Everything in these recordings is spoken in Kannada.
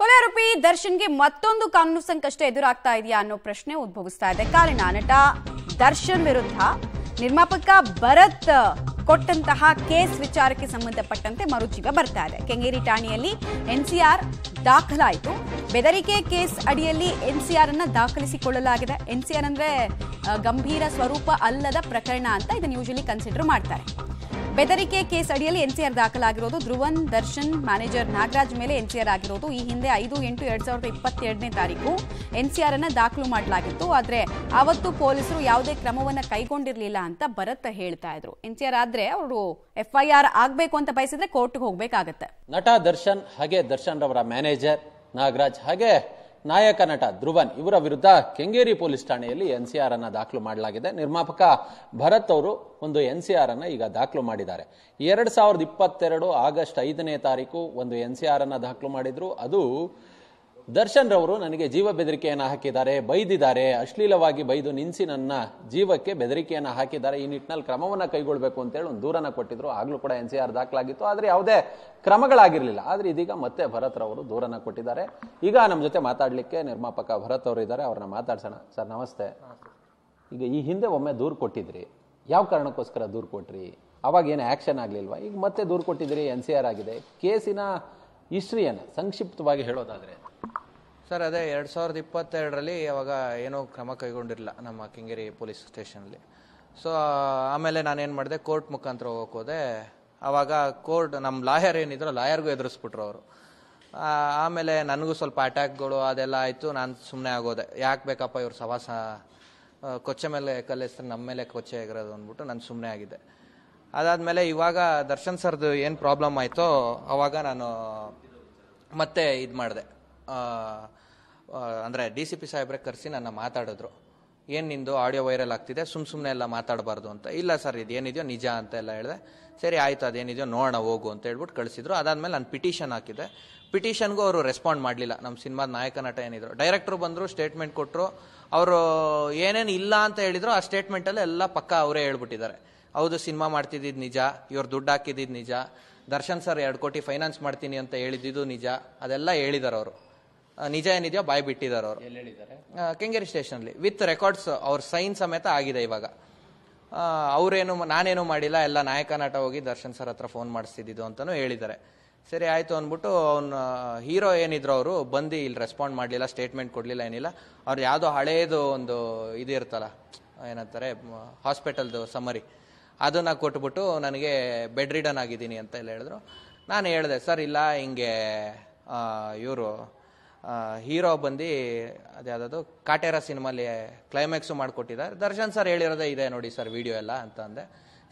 ಕೊಲೆಯಾರೋಪಿ ದರ್ಶನ್ಗೆ ಮತ್ತೊಂದು ಕಾನೂನು ಸಂಕಷ್ಟ ಎದುರಾಗ್ತಾ ಇದೆಯಾ ಅನ್ನೋ ಪ್ರಶ್ನೆ ಉದ್ಭವಿಸ್ತಾ ಇದೆ ಕಾರಣ ನಟ ದರ್ಶನ್ ವಿರುದ್ಧ ನಿರ್ಮಾಪಕ ಭರತ್ ಕೊಟ್ಟಂತಹ ಕೇಸ್ ವಿಚಾರಕ್ಕೆ ಸಂಬಂಧಪಟ್ಟಂತೆ ಮರುಜೀವ ಬರ್ತಾ ಇದೆ ಕೆಂಗೇರಿ ಠಾಣೆಯಲ್ಲಿ ಎನ್ಸಿಆರ್ ದಾಖಲಾಯಿತು ಬೆದರಿಕೆ ಕೇಸ್ ಅಡಿಯಲ್ಲಿ ಎನ್ಸಿಆರ್ ಅನ್ನ ದಾಖಲಿಸಿಕೊಳ್ಳಲಾಗಿದೆ ಎನ್ಸಿಆರ್ ಅಂದ್ರೆ ಗಂಭೀರ ಸ್ವರೂಪ ಅಲ್ಲದ ಪ್ರಕರಣ ಅಂತ ಇದನ್ನು ಯೂಶಲಿ ಕನ್ಸಿಡರ್ ಮಾಡ್ತಾರೆ ಬೆದರಿಕೆ ಕೇಸ್ ಅಡಿಯಲ್ಲಿ ಎನ್ಸಿಆರ್ ದಾಖಲಾಗಿರೋದು ಧ್ರುವನ್ ದರ್ಶನ್ ಮ್ಯಾನೇಜರ್ ನಾಗರಾಜ್ ಮೇಲೆ ಎನ್ಸಿಆರ್ ಆಗಿರೋದು ಈ ಹಿಂದೆ ಐದು ಎಂಟು ಎರಡ್ ಸಾವಿರದ ಇಪ್ಪತ್ತೆರಡನೇ ತಾರೀಕು ಎನ್ಸಿಆರ್ ಅನ್ನ ದಾಖಲು ಮಾಡಲಾಗಿತ್ತು ಆದರೆ ಅವತ್ತು ಪೊಲೀಸರು ಯಾವುದೇ ಕ್ರಮವನ್ನು ಕೈಗೊಂಡಿರಲಿಲ್ಲ ಅಂತ ಭರತ್ ಹೇಳ್ತಾ ಇದ್ರು ಎನ್ಸಿಆರ್ ಆದ್ರೆ ಅವರು ಎಫ್ಐಆರ್ ಆಗಬೇಕು ಅಂತ ಬಯಸಿದ್ರೆ ಕೋರ್ಟ್ಗೆ ಹೋಗಬೇಕಾಗತ್ತೆ ನಟ ದರ್ಶನ್ ಹಾಗೆ ದರ್ಶನ್ ರವರ ಮ್ಯಾನೇಜರ್ ನಾಗರಾಜ್ ಹಾಗೆ ನಾಯಕ ನಟ ಧ್ರುವನ್ ಇವರ ವಿರುದ್ಧ ಕೆಂಗೇರಿ ಪೊಲೀಸ್ ಠಾಣೆಯಲ್ಲಿ ಎನ್ ಸಿ ಆರ್ ಅನ್ನ ದಾಖಲು ಮಾಡಲಾಗಿದೆ ನಿರ್ಮಾಪಕ ಭರತ್ ಅವರು ಒಂದು ಎನ್ ಸಿ ಆರ್ ಅನ್ನ ಈಗ ದಾಖಲು ಮಾಡಿದ್ದಾರೆ ಎರಡ್ ಸಾವಿರದ ಇಪ್ಪತ್ತೆರಡು ಆಗಸ್ಟ್ ಐದನೇ ತಾರೀಕು ಒಂದು ಎನ್ ಸಿ ಆರ್ ಅನ್ನ ದಾಖಲು ಮಾಡಿದ್ರು ಅದು ದರ್ಶನ್ ರವರು ನನಗೆ ಜೀವ ಬೆದರಿಕೆಯನ್ನು ಹಾಕಿದ್ದಾರೆ ಬೈದಿದ್ದಾರೆ ಅಶ್ಲೀಲವಾಗಿ ಬೈದು ನಿನ್ಸಿ ನನ್ನ ಜೀವಕ್ಕೆ ಬೆದರಿಕೆಯನ್ನು ಹಾಕಿದ್ದಾರೆ ಈ ನಿಟ್ಟಿನಲ್ಲಿ ಕ್ರಮವನ್ನು ಕೈಗೊಳ್ಳಬೇಕು ಅಂತೇಳಿ ಒಂದು ದೂರನ ಕೊಟ್ಟಿದ್ರು ಆಗ್ಲೂ ಕೂಡ ಎನ್ ಸಿ ಆರ್ ದಾಖಲಾಗಿತ್ತು ಆದರೆ ಯಾವುದೇ ಕ್ರಮಗಳಾಗಿರಲಿಲ್ಲ ಆದರೆ ಇದೀಗ ಮತ್ತೆ ಭರತ್ ರವರು ದೂರನ ಕೊಟ್ಟಿದ್ದಾರೆ ಈಗ ನಮ್ಮ ಜೊತೆ ಮಾತಾಡಲಿಕ್ಕೆ ನಿರ್ಮಾಪಕ ಭರತ್ ಅವರು ಇದ್ದಾರೆ ಅವ್ರನ್ನ ಮಾತಾಡ್ಸೋಣ ಸರ್ ನಮಸ್ತೆ ಈಗ ಈ ಹಿಂದೆ ಒಮ್ಮೆ ದೂರು ಕೊಟ್ಟಿದ್ರಿ ಯಾವ ಕಾರಣಕ್ಕೋಸ್ಕರ ದೂರು ಕೊಟ್ರಿ ಅವಾಗ ಏನು ಆ್ಯಕ್ಷನ್ ಆಗಲಿಲ್ವಾ ಈಗ ಮತ್ತೆ ದೂರು ಕೊಟ್ಟಿದ್ರಿ ಎನ್ ಸಿ ಆರ್ ಆಗಿದೆ ಕೇಸಿನ ಹಿಸ್ಟ್ರಿಯನ್ನು ಸಂಕ್ಷಿಪ್ತವಾಗಿ ಹೇಳೋದಾದರೆ ಸರ್ ಅದೇ ಎರಡು ಸಾವಿರದ ಇಪ್ಪತ್ತೆರಡರಲ್ಲಿ ಅವಾಗ ಏನೂ ಕ್ರಮ ಕೈಗೊಂಡಿರಲಿಲ್ಲ ನಮ್ಮ ಕಿಂಗೇರಿ ಪೊಲೀಸ್ ಸ್ಟೇಷನಲ್ಲಿ ಸೊ ಆಮೇಲೆ ನಾನೇನು ಮಾಡಿದೆ ಕೋರ್ಟ್ ಮುಖಾಂತರ ಹೋಗೋಕೆ ಹೋದೆ ಆವಾಗ ಕೋರ್ಟ್ ನಮ್ಮ ಲಾಯರ್ ಏನಿದ್ರು ಲಾಯರ್ಗೂ ಎದುರಿಸ್ಬಿಟ್ರು ಅವರು ಆಮೇಲೆ ನನಗೂ ಸ್ವಲ್ಪ ಅಟ್ಯಾಕ್ಗಳು ಅದೆಲ್ಲ ಆಯಿತು ನಾನು ಸುಮ್ಮನೆ ಆಗೋದೆ ಯಾಕೆ ಬೇಕಪ್ಪ ಇವರು ಸವಾಸ ಕೊಚ್ಚೆ ಮೇಲೆ ಕಲ್ಲೆಸ್ತಾರೆ ನಮ್ಮ ಮೇಲೆ ಕೊಚ್ಚೆ ಆಗಿರೋದು ಅಂದ್ಬಿಟ್ಟು ನಾನು ಸುಮ್ಮನೆ ಆಗಿದೆ ಅದಾದಮೇಲೆ ಇವಾಗ ದರ್ಶನ್ ಸರ್ದು ಏನು ಪ್ರಾಬ್ಲಮ್ ಆಯಿತೋ ಅವಾಗ ನಾನು ಮತ್ತೆ ಇದು ಮಾಡಿದೆ ಅಂದರೆ ಡಿ ಸಿ ಪಿ ಸಾಹೇಬ್ರೆ ಕರೆಸಿ ನನ್ನ ಮಾತಾಡಿದ್ರು ಏನು ನಿಂದು ಆಡಿಯೋ ವೈರಲ್ ಆಗ್ತಿದೆ ಸುಮ್ಮ ಸುಮ್ಮನೆ ಎಲ್ಲ ಮಾತಾಡಬಾರ್ದು ಅಂತ ಇಲ್ಲ ಸರ್ ಇದೇನಿದೆಯೋ ನಿಜ ಅಂತ ಎಲ್ಲ ಹೇಳಿದೆ ಸರಿ ಆಯಿತು ಅದೇನಿದೆಯೋ ನೋಡೋಣ ಹೋಗು ಅಂತ ಹೇಳ್ಬಿಟ್ಟು ಕಳಿಸಿದ್ರು ಅದಾದಮೇಲೆ ನಾನು ಪಿಟಿಷನ್ ಹಾಕಿದೆ ಪಿಟಿಷನ್ಗೂ ಅವರು ರೆಸ್ಪಾಂಡ್ ಮಾಡಲಿಲ್ಲ ನಮ್ಮ ಸಿನಿಮಾದ ನಾಯಕ ನಟ ಏನಿದ್ರು ಡೈರೆಕ್ಟ್ರು ಬಂದರು ಸ್ಟೇಟ್ಮೆಂಟ್ ಕೊಟ್ಟರು ಅವರು ಏನೇನು ಇಲ್ಲ ಅಂತ ಹೇಳಿದ್ರು ಆ ಸ್ಟೇಟ್ಮೆಂಟಲ್ಲಿ ಎಲ್ಲ ಪಕ್ಕ ಅವರೇ ಹೇಳ್ಬಿಟ್ಟಿದ್ದಾರೆ ಹೌದು ಸಿನಿಮಾ ಮಾಡ್ತಿದ್ದಿದ್ದು ನಿಜ ಇವ್ರು ದುಡ್ಡು ಹಾಕಿದ್ದಿದ್ದು ನಿಜ ದರ್ಶನ್ ಸರ್ ಎರಡು ಕೋಟಿ ಫೈನಾನ್ಸ್ ಮಾಡ್ತೀನಿ ಅಂತ ಹೇಳಿದ್ದು ನಿಜ ಅದೆಲ್ಲ ಹೇಳಿದ್ದಾರೆ ಅವರು ನಿಜ ಏನಿದೆಯೋ ಬಾಯ್ ಬಿಟ್ಟಿದ್ದಾರೆ ಅವರು ಕೆಂಗೇರಿ ಸ್ಟೇಷನ್ ಅಲ್ಲಿ ವಿತ್ ರೆಕಾರ್ಡ್ಸ್ ಅವ್ರ ಸೈನ್ ಸಮೇತ ಆಗಿದೆ ಇವಾಗ ಅವರೇನು ನಾನೇನು ಮಾಡಿಲ್ಲ ಎಲ್ಲ ನಾಯಕ ನಟ ಹೋಗಿ ದರ್ಶನ್ ಸರ್ ಹತ್ರ ಫೋನ್ ಮಾಡಿಸ್ತಿದ್ದು ಅಂತಾನು ಹೇಳಿದ್ದಾರೆ ಸರಿ ಆಯ್ತು ಅಂದ್ಬಿಟ್ಟು ಅವ್ನ ಹೀರೋ ಏನಿದ್ರು ಅವರು ಬಂದು ಇಲ್ಲಿ ರೆಸ್ಪಾಂಡ್ ಮಾಡಲಿಲ್ಲ ಸ್ಟೇಟ್ಮೆಂಟ್ ಕೊಡಲಿಲ್ಲ ಏನಿಲ್ಲ ಅವ್ರು ಯಾವುದೋ ಹಳೇದು ಒಂದು ಇದು ಇರ್ತಲ್ಲ ಏನಂತಾರೆ ಹಾಸ್ಪಿಟಲ್ದು ಸಮರಿ ಅದನ್ನು ಕೊಟ್ಬಿಟ್ಟು ನನಗೆ ಬೆಡ್ ರಿಡನ್ ಆಗಿದ್ದೀನಿ ಅಂತ ಎಲ್ಲ ಹೇಳಿದ್ರು ನಾನು ಹೇಳಿದೆ ಸರ್ ಇಲ್ಲ ಹಿಂಗೆ ಇವರು ಹೀರೋ ಬಂದು ಅದ್ಯಾವುದದು ಕಾಟೇರ ಸಿನಿಮಾಲಿ ಕ್ಲೈಮ್ಯಾಕ್ಸು ಮಾಡಿಕೊಟ್ಟಿದ್ದಾರೆ ದರ್ಶನ್ ಸರ್ ಹೇಳಿರೋದೇ ಇದೆ ನೋಡಿ ಸರ್ ವಿಡಿಯೋ ಎಲ್ಲ ಅಂತ ಅಂದೆ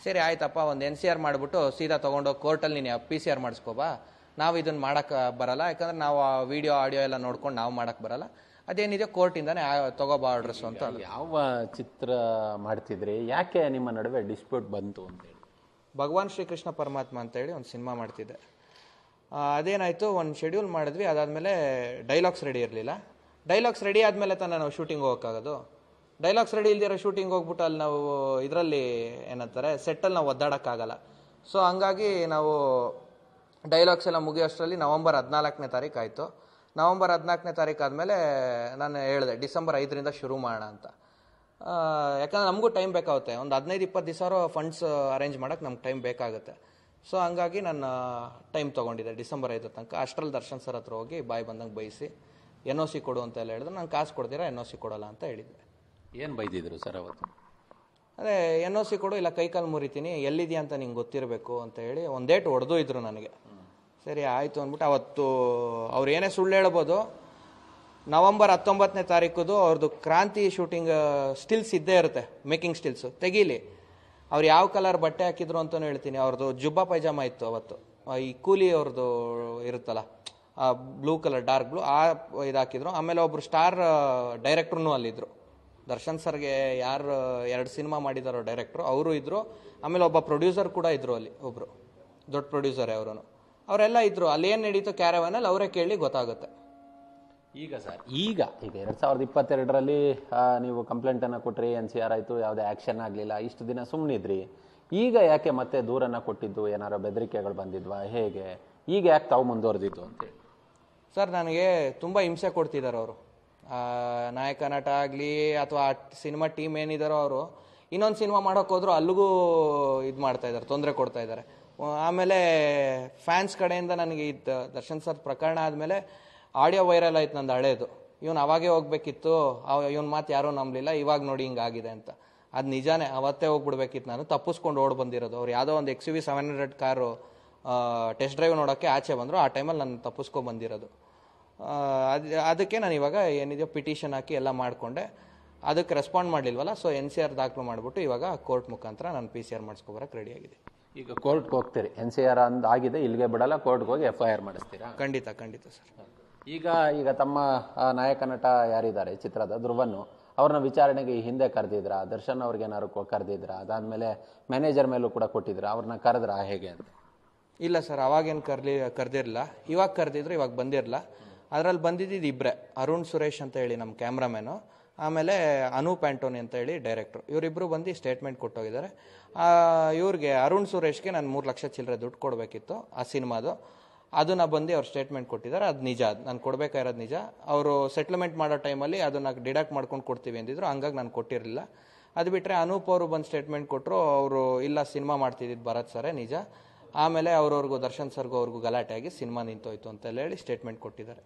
ಸರಿ ಆಯ್ತಪ್ಪ ಒಂದು ಎನ್ ಸಿ ಆರ್ ಮಾಡಿಬಿಟ್ಟು ಸೀದಾ ತೊಗೊಂಡೋಗಿ ಕೋರ್ಟಲ್ಲಿ ನೀನು ಪಿ ಸಿ ಆರ್ ಮಾಡಿಸ್ಕೋಬಾ ನಾವು ಇದನ್ನು ಮಾಡೋಕ್ಕೆ ಬರಲ್ಲ ಯಾಕಂದ್ರೆ ನಾವು ಆ ವಿಡಿಯೋ ಆಡಿಯೋ ಎಲ್ಲ ನೋಡ್ಕೊಂಡು ನಾವು ಮಾಡೋಕ್ಕೆ ಬರಲ್ಲ ಅದೇನಿದೆ ಕೋರ್ಟಿಂದನೇ ತಗೋಬಾ ಆರ್ಡರ್ಸ್ ಅಂತ ಯಾವ ಚಿತ್ರ ಮಾಡ್ತಿದ್ರಿ ಯಾಕೆ ನಿಮ್ಮ ನಡುವೆ ಡಿಸ್ಪ್ಯೂಟ್ ಬಂತು ಅಂತ ಹೇಳಿ ಭಗವಾನ್ ಶ್ರೀಕೃಷ್ಣ ಪರಮಾತ್ಮ ಅಂತೇಳಿ ಒಂದು ಸಿನಿಮಾ ಮಾಡ್ತಿದ್ದೆ ಅದೇನಾಯಿತು ಒಂದು ಶೆಡ್ಯೂಲ್ ಮಾಡಿದ್ವಿ ಅದಾದಮೇಲೆ ಡೈಲಾಗ್ಸ್ ರೆಡಿ ಇರಲಿಲ್ಲ ಡೈಲಾಗ್ಸ್ ರೆಡಿ ಆದಮೇಲೆ ತಾನೇ ನಾವು ಶೂಟಿಂಗ್ ಹೋಗೋಕ್ಕಾಗೋದು ಡೈಲಾಗ್ಸ್ ರೆಡಿ ಇಲ್ದಿರೋ ಶೂಟಿಂಗ್ ಹೋಗ್ಬಿಟ್ಟು ಅಲ್ಲಿ ನಾವು ಇದರಲ್ಲಿ ಏನಂತಾರೆ ಸೆಟ್ಟಲ್ಲಿ ನಾವು ಒದ್ದಾಡೋಕ್ಕಾಗಲ್ಲ ಸೊ ಹಂಗಾಗಿ ನಾವು ಡೈಲಾಗ್ಸ್ ಎಲ್ಲ ಅಷ್ಟರಲ್ಲಿ ನವಂಬರ್ ಹದಿನಾಲ್ಕನೇ ತಾರೀಕು ಆಯಿತು ನವಂಬರ್ ಹದಿನಾಲ್ಕನೇ ತಾರೀಕು ಆದಮೇಲೆ ನಾನು ಹೇಳಿದೆ ಡಿಸೆಂಬರ್ ಐದರಿಂದ ಶುರು ಮಾಡೋಣ ಅಂತ ಯಾಕಂದರೆ ನಮಗೂ ಟೈಮ್ ಬೇಕಾಗುತ್ತೆ ಒಂದು ಹದಿನೈದು ಇಪ್ಪತ್ತು ದಿವಸ ಫಂಡ್ಸ್ ಅರೇಂಜ್ ಮಾಡೋಕ್ಕೆ ನಮ್ಗೆ ಟೈಮ್ ಬೇಕಾಗುತ್ತೆ ಸೊ ಹಂಗಾಗಿ ನಾನು ಟೈಮ್ ತೊಗೊಂಡಿದ್ದೆ ಡಿಸೆಂಬರ್ ಐದರ ತನಕ ಅಷ್ಟರಲ್ಲಿ ದರ್ಶನ್ ಸರ್ ಹತ್ರ ಹೋಗಿ ಬಾಯಿ ಬಂದಂಗೆ ಬಯಸಿ ಎನ್ ಒ ಸಿ ಕೊಡು ಅಂತ ಎಲ್ಲ ಹೇಳಿದ್ರೆ ನಾನು ಕಾಸು ಕೊಡ್ತೀರಾ ಎನ್ ಒ ಸಿ ಕೊಡೋಲ್ಲ ಅಂತ ಹೇಳಿದ್ದೆ ಏನು ಬೈದಿದ್ರು ಸರ್ ಅವತ್ತು ಅದೇ ಎನ್ ಒ ಸಿ ಕೊಡು ಇಲ್ಲ ಕೈಕಾಲು ಮುರಿತೀನಿ ಎಲ್ಲಿದೆಯಾ ಅಂತ ನಿಂಗೆ ಗೊತ್ತಿರಬೇಕು ಅಂತ ಹೇಳಿ ಒಂದು ಡೇಟ್ ಹೊಡೆದು ಇದ್ರು ನನಗೆ ಸರಿ ಆಯಿತು ಅಂದ್ಬಿಟ್ಟು ಅವತ್ತು ಅವ್ರು ಏನೇ ಸುಳ್ಳು ಹೇಳ್ಬೋದು ನವಂಬರ್ ಹತ್ತೊಂಬತ್ತನೇ ತಾರೀಕುದು ಅವ್ರದ್ದು ಕ್ರಾಂತಿ ಶೂಟಿಂಗ್ ಸ್ಟಿಲ್ಸ್ ಇದ್ದೇ ಇರುತ್ತೆ ಮೇಕಿಂಗ್ ಸ್ಟಿಲ್ಸು ತೆಗೀಲಿ ಅವ್ರು ಯಾವ ಕಲರ್ ಬಟ್ಟೆ ಹಾಕಿದ್ರು ಅಂತಲೂ ಹೇಳ್ತೀನಿ ಅವ್ರದ್ದು ಜುಬ್ಬ ಪೈಜಾಮ ಇತ್ತು ಅವತ್ತು ಈ ಕೂಲಿ ಅವ್ರದ್ದು ಇರುತ್ತಲ್ಲ ಬ್ಲೂ ಕಲರ್ ಡಾರ್ಕ್ ಬ್ಲೂ ಆ ಇದು ಹಾಕಿದ್ರು ಆಮೇಲೆ ಒಬ್ರು ಸ್ಟಾರ್ ಡೈರೆಕ್ಟ್ರೂ ಅಲ್ಲಿದ್ರು ದರ್ಶನ್ ಸರ್ಗೆ ಯಾರು ಎರಡು ಸಿನಿಮಾ ಮಾಡಿದಾರೋ ಡೈರೆಕ್ಟ್ರು ಅವರು ಇದ್ದರು ಆಮೇಲೆ ಒಬ್ಬ ಪ್ರೊಡ್ಯೂಸರ್ ಕೂಡ ಇದ್ರು ಅಲ್ಲಿ ಒಬ್ಬರು ದೊಡ್ಡ ಪ್ರೊಡ್ಯೂಸರೇ ಅವರು ಅವರೆಲ್ಲ ಇದ್ದರು ಏನು ನಡೀತೋ ಕ್ಯಾರವನಲ್ಲಿ ಅವರೇ ಕೇಳಿ ಗೊತ್ತಾಗುತ್ತೆ ಈಗ ಸರ್ ಈಗ ಈಗ ಎರಡು ಸಾವಿರದ ಇಪ್ಪತ್ತೆರಡರಲ್ಲಿ ನೀವು ಕಂಪ್ಲೇಂಟನ್ನು ಕೊಟ್ರಿ ಎನ್ ಸಿ ಆರ್ ಆಯಿತು ಯಾವುದೇ ಆ್ಯಕ್ಷನ್ ಆಗಲಿಲ್ಲ ಇಷ್ಟು ದಿನ ಸುಮ್ಮನಿದ್ರಿ ಈಗ ಯಾಕೆ ಮತ್ತೆ ದೂರನ್ನು ಕೊಟ್ಟಿದ್ದು ಏನಾರು ಬೆದರಿಕೆಗಳು ಬಂದಿದ್ವಾ ಹೇಗೆ ಈಗ ಯಾಕೆ ತಾವು ಮುಂದುವರೆದಿದ್ದು ಅಂತೇಳಿ ಸರ್ ನನಗೆ ತುಂಬ ಹಿಂಸೆ ಕೊಡ್ತಿದ್ದಾರೆ ಅವರು ನಾಯಕ ನಟ ಆಗಲಿ ಅಥವಾ ಸಿನಿಮಾ ಟೀಮ್ ಏನಿದಾರೋ ಅವರು ಇನ್ನೊಂದು ಸಿನಿಮಾ ಮಾಡೋಕೆ ಹೋದ್ರು ಅಲ್ಲಿಗೂ ಇದು ಮಾಡ್ತಾ ಇದ್ದಾರೆ ತೊಂದರೆ ಕೊಡ್ತಾ ಇದ್ದಾರೆ ಆಮೇಲೆ ಫ್ಯಾನ್ಸ್ ಕಡೆಯಿಂದ ನನಗೆ ಇದು ದರ್ಶನ್ ಸರ್ ಪ್ರಕರಣ ಆದಮೇಲೆ ಆಡಿಯೋ ವೈರಲ್ ಆಯ್ತು ನಂದು ಹಳೇದು ಇವನು ಅವಾಗೇ ಹೋಗ್ಬೇಕಿತ್ತು ಇವನ್ ಮಾತು ಯಾರೂ ನಂಬಲಿಲ್ಲ ಇವಾಗ ನೋಡಿ ಹಿಂಗಾಗಿದೆ ಅಂತ ಅದು ನಿಜಾನೇ ಅವತ್ತೇ ಹೋಗ್ಬಿಡ್ಬೇಕಿತ್ತು ನಾನು ತಪ್ಪಿಸ್ಕೊಂಡು ಓಡ್ ಬಂದಿರೋದು ಅವ್ರು ಯಾವುದೋ ಒಂದು X U V seven hundred car test drive ನೋಡೋಕ್ಕೆ ಆಚೆ ಬಂದರು ಆ ಟೈಮಲ್ಲಿ ನಾನು ತಪ್ಪಿಸ್ಕೊಂಡು ಬಂದಿರೋದು ಅದು ಅದಕ್ಕೆ ನಾನು ಇವಾಗ ಏನಿದೆಯೋ ಪಿಟಿಷನ್ ಹಾಕಿ ಎಲ್ಲ ಮಾಡಿಕೊಂಡೆ ಅದಕ್ಕೆ ರೆಸ್ಪಾಂಡ್ ಮಾಡಲಿಲ್ವಲ್ಲ ಸೊ ಎನ್ ಸಿ ಆರ್ ದಾಖಲು ಮಾಡಿಬಿಟ್ಟು ಇವಾಗ ಕೋರ್ಟ್ ಮುಖಾಂತರ ನಾನು ಪಿ ಸಿ ಆರ್ ಮಾಡಿಸ್ಕೊಬರಕ್ಕೆ ರೆಡಿ ಆಗಿದೆ ಈಗ ಕೋರ್ಟ್ಗೆ ಹೋಗ್ತೀರಿ ಎನ್ ಸಿ ಆರ್ ಅಂದಾಗಿದೆ ಇಲ್ಲಿಗೆ ಬಿಡಲ್ಲ ಕೋರ್ಟ್ಗೆ ಹೋಗಿ ಎಫ್ ಐ ಆರ್ ಮಾಡಿಸ್ತೀರಾ ಖಂಡಿತ ಖಂಡಿತ ಸರ್ ಈಗ ಈಗ ತಮ್ಮ ನಾಯಕ ನಟ ಯಾರಿದ್ದಾರೆ ಚಿತ್ರದ ಧ್ರುವನ್ನು ಅವ್ರನ್ನ ವಿಚಾರಣೆಗೆ ಈ ಹಿಂದೆ ಕರೆದಿದ್ರಾ ದರ್ಶನ್ ಅವ್ರಿಗೇನಾದ್ರು ಕರೆದಿದ್ರಾ ಅದಾದ್ಮೇಲೆ ಮ್ಯಾನೇಜರ್ ಮೇಲೂ ಕೂಡ ಕೊಟ್ಟಿದ್ರ ಅವ್ರನ್ನ ಕರೆದ್ರ ಹೇಗೆ ಅಂತ ಇಲ್ಲ ಸರ್ ಅವಾಗೇನು ಕರ್ಲಿ ಕರೆದಿರಲಿಲ್ಲ ಇವಾಗ ಕರೆದಿದ್ರು ಇವಾಗ ಬಂದಿರಲ್ಲ ಅದರಲ್ಲಿ ಬಂದಿದ್ದು ಇಬ್ಬರೇ ಅರುಣ್ ಸುರೇಶ್ ಅಂತ ಹೇಳಿ ನಮ್ಮ ಕ್ಯಾಮ್ರಾಮ್ಯಾನು ಆಮೇಲೆ ಅನೂಪ್ ಆ್ಯಂಟೋನಿ ಅಂತ ಹೇಳಿ ಡೈರೆಕ್ಟ್ರು ಇವರಿಬ್ಬರು ಬಂದು ಸ್ಟೇಟ್ಮೆಂಟ್ ಕೊಟ್ಟೋಗಿದ್ದಾರೆ ಇವ್ರಿಗೆ ಅರುಣ್ ಸುರೇಶ್ಗೆ ನಾನು ಮೂರು ಲಕ್ಷ ಚಿಲ್ಲರೆ ದುಡ್ಡು ಕೊಡಬೇಕಿತ್ತು ಆ ಸಿನಿಮಾದು ಅದನ್ನು ಬಂದು ಅವ್ರು ಸ್ಟೇಟ್ಮೆಂಟ್ ಕೊಟ್ಟಿದ್ದಾರೆ ಅದು ನಿಜ ನಾನು ಕೊಡಬೇಕಾಗಿರೋದು ನಿಜ ಅವರು ಸೆಟ್ಲ್ಮೆಂಟ್ ಮಾಡೋ ಟೈಮಲ್ಲಿ ಅದನ್ನು ಡಿಡಕ್ಟ್ ಮಾಡ್ಕೊಂಡು ಕೊಡ್ತೀವಿ ಅಂದಿದ್ರು ಹಂಗಾಗಿ ನಾನು ಕೊಟ್ಟಿರಲಿಲ್ಲ ಅದು ಬಿಟ್ಟರೆ ಅನೂಪ್ ಅವರು ಬಂದು ಸ್ಟೇಟ್ಮೆಂಟ್ ಕೊಟ್ಟರು ಅವರು ಇಲ್ಲ ಸಿನಿಮಾ ಮಾಡ್ತಿದ್ದಿದ್ದು ಭರತ್ ಸರೇ ನಿಜ ಆಮೇಲೆ ಅವ್ರವ್ರಿಗೂ ದರ್ಶನ್ ಸರ್ಗೂ ಅವ್ರಿಗೂ ಗಲಾಟೆ ಆಗಿ ಸಿನಿಮಾ ನಿಂತೋಯ್ತು ಅಂತೆಲ್ಲ ಹೇಳಿ ಸ್ಟೇಟ್ಮೆಂಟ್ ಕೊಟ್ಟಿದ್ದಾರೆ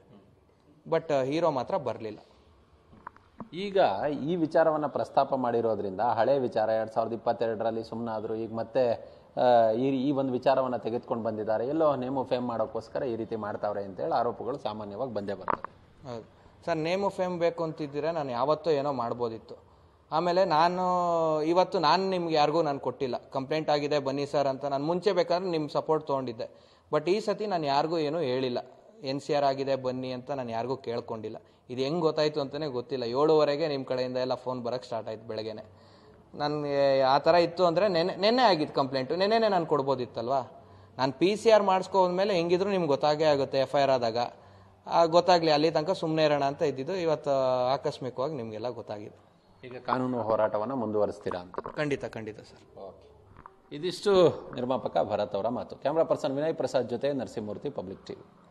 ಬಟ್ ಹೀರೋ uh, ಮಾತ್ರ ಬರಲಿಲ್ಲ ಈಗ ಈ ವಿಚಾರವನ್ನು ಪ್ರಸ್ತಾಪ ಮಾಡಿರೋದ್ರಿಂದ ಹಳೆ ವಿಚಾರ ಎರಡು ಸಾವಿರದ ಇಪ್ಪತ್ತೆರಡರಲ್ಲಿ ಸುಮ್ಮನಾದರು ಈಗ ಮತ್ತೆ ಈ ಈ ಒಂದು ವಿಚಾರವನ್ನು ತೆಗೆದುಕೊಂಡು ಬಂದಿದ್ದಾರೆ ಎಲ್ಲೋ ನೇಮು ಫೇಮ್ ಮಾಡೋಕ್ಕೋಸ್ಕರ ಈ ರೀತಿ ಮಾಡ್ತಾವ್ರೆ ಅಂತೇಳಿ ಆರೋಪಗಳು ಸಾಮಾನ್ಯವಾಗಿ ಬಂದೇ ಬರ್ತವೆ ಹೌದು ಸರ್ ನೇಮು ಫೇಮ್ ಬೇಕು ಅಂತಿದ್ದರೆ ನಾನು ಯಾವತ್ತೋ ಏನೋ ಮಾಡ್ಬೋದಿತ್ತು ಆಮೇಲೆ ನಾನು ಇವತ್ತು ನಾನು ನಿಮ್ಗೆ ಯಾರಿಗೂ ನಾನು ಕೊಟ್ಟಿಲ್ಲ ಕಂಪ್ಲೇಂಟ್ ಆಗಿದೆ ಬನ್ನಿ ಸರ್ ಅಂತ ನಾನು ಮುಂಚೆ ಬೇಕಾದ್ರೆ ನಿಮ್ಮ ಸಪೋರ್ಟ್ ತೊಗೊಂಡಿದ್ದೆ ಬಟ್ ಈ ಸತಿ ನಾನು ಯಾರಿಗೂ ಏನೂ ಹೇಳಿಲ್ಲ ಎನ್ ಸಿ ಆರ್ ಆಗಿದೆ ಬನ್ನಿ ಅಂತ ನಾನು ಯಾರಿಗೂ ಕೇಳ್ಕೊಂಡಿಲ್ಲ ಇದು ಹೆಂಗೆ ಗೊತ್ತಾಯಿತು ಅಂತಲೇ ಗೊತ್ತಿಲ್ಲ ಏಳುವರೆಗೆ ನಿಮ್ಮ ಕಡೆಯಿಂದ ಎಲ್ಲ ಫೋನ್ ಬರೋಕ್ಕೆ ಸ್ಟಾರ್ಟ್ ಆಯಿತು ಬೆಳಗ್ಗೆನೆ ನನಗೆ ಆ ಥರ ಇತ್ತು ಅಂದರೆ ನೆನ್ನೆ ನೆನ್ನೆ ಆಗಿತ್ತು ಕಂಪ್ಲೇಂಟು ನೆನ್ನೆನೇ ನಾನು ಕೊಡ್ಬೋದಿತ್ತಲ್ವಾ ನಾನು ಪಿ ಸಿ ಆರ್ ಮೇಲೆ ಹೆಂಗಿದ್ರು ನಿಮ್ಗೆ ಗೊತ್ತಾಗೇ ಆಗುತ್ತೆ ಎಫ್ ಐ ಆರ್ ಆದಾಗ ಗೊತ್ತಾಗಲಿ ಅಲ್ಲಿ ತನಕ ಸುಮ್ಮನೆ ಇರೋಣ ಅಂತ ಇದ್ದಿದ್ದು ಇವತ್ತು ಆಕಸ್ಮಿಕವಾಗಿ ನಿಮಗೆಲ್ಲ ಗೊತ್ತಾಗಿದೆ ಈಗ ಕಾನೂನು ಹೋರಾಟವನ್ನು ಮುಂದುವರಿಸ್ತೀರಾ ಅಂತ ಖಂಡಿತ ಖಂಡಿತ ಸರ್ ಓಕೆ ಇದಿಷ್ಟು ನಿರ್ಮಾಪಕ ಭರತ್ ಅವರ ಮಾತು ಕ್ಯಾಮ್ರಾ ಪರ್ಸನ್ ವಿನಯ್ ಪ್ರಸಾದ್ ಜೊತೆ ನರಸಿಂಹಮೂರ್ತಿ ಪಬ್ಲಿಕ್ ಟಿವಿ